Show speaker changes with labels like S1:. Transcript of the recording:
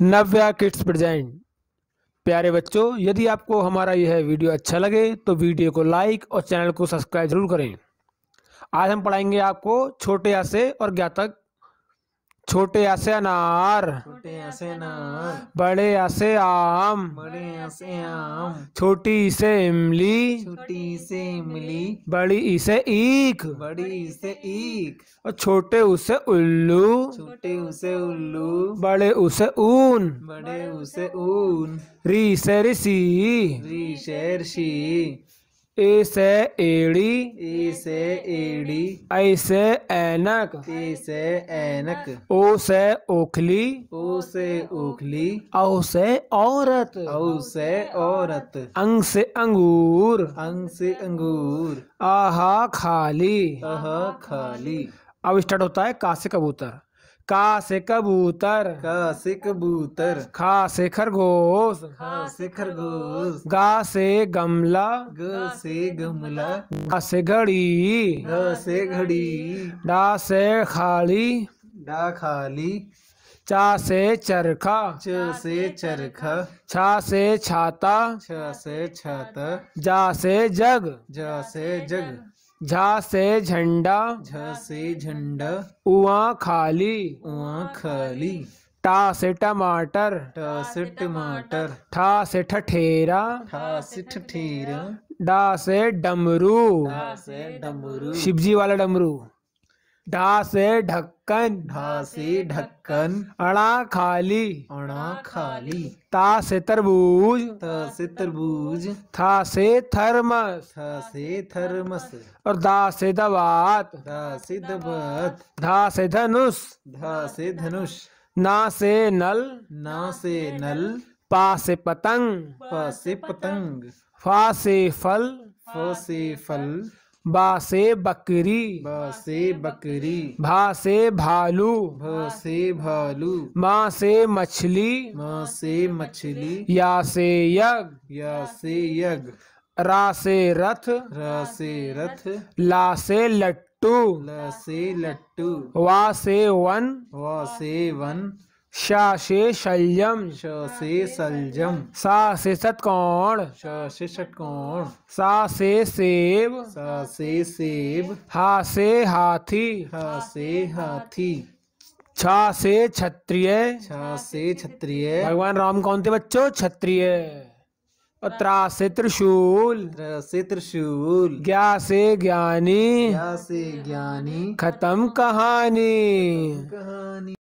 S1: नव्या kids present प्यारे बच्चों यदि आपको हमारा यह वीडियो अच्छा लगे तो वीडियो को लाइक और चैनल को सब्सक्राइब जरूर करें आज हम पढ़ाएंगे आपको छोटे आ से और ज्ञातक छोटे ऐसे अनार छोटे
S2: ऐसे अनार बड़े ऐसे आम बड़े ऐसे आम छोटी
S1: इसे इमली छोटी
S2: इसे इमली
S1: बड़ी इसे ईख
S2: बड़ी इसे ईख
S1: और छोटे उसे उल्लू
S2: छोटे उसे उल्लू बड़े उसे ऊन बड़े उसे ऊन
S1: री से ऋषि
S2: री से
S1: ऋषि ए से एड़ी ए से एड़ी ऐ से ऐनक ए से ऐनक ओ से ओखली ओ
S2: से ओखली
S1: औ से औरत
S2: औ से औरत अंग
S1: से अंगूर अंग से अंगूर आहा खाली आहा खाली अब स्टार्ट होता है का से कबूतर का से कबूतर का से कबूतर खा से खरगोश खा से खरगोश गा से गमला
S2: ग से गमला
S1: गा से घड़ी ग
S2: से घड़ी
S1: डा से खाली
S2: डा खाली
S1: चा से चरखा
S2: च से चरखा
S1: छा से छाता
S2: छ से छाता
S1: जा से जग
S2: जा से जग
S1: झा से झंडा झा
S2: से झंडा
S1: उआ खाली उआ खाली टा से टमाटर
S2: टा से टमाटर
S1: ठा से ठठेरा ठा से ठठेरा डा से डमरू डा
S2: से डमरू शिवजी
S1: वाला डमरू ढा से ढक्कन ढा से ढक्कन अड़ा खाली अड़ा खाली ता से तरबूज ता से तरबूज था से थर्मस
S2: था से थर्मस
S1: और दा से दवात दा से दवात धा से धनुष
S2: धा से धनुष
S1: ना से नल ना से नल पा से पतंग पा से पतंग फा से फल
S2: फो से फल
S1: बासे बकरी बासे बकरी भा से भालू भा से भालू माँ से
S2: मछली माँ से मछली
S1: या से यज या से यज रा से रथ रा से रथ ला से लट्टू
S2: ला से लट्टू
S1: वा से वन वा से वन शा से शल्यम श से सलजम सा से षटकोण
S2: शे से
S1: सा से सेब सा से सेब हा से हाथी हा से हाथी छा से क्षत्रिय छा से क्षत्रिय भगवान राम कौन थे बच्चों क्षत्रिय त्रा से त्रिशूल से त्रिशूल ज्ञा से ज्ञानी ज्ञा से ज्ञानी खत्म कहानी
S2: कहानी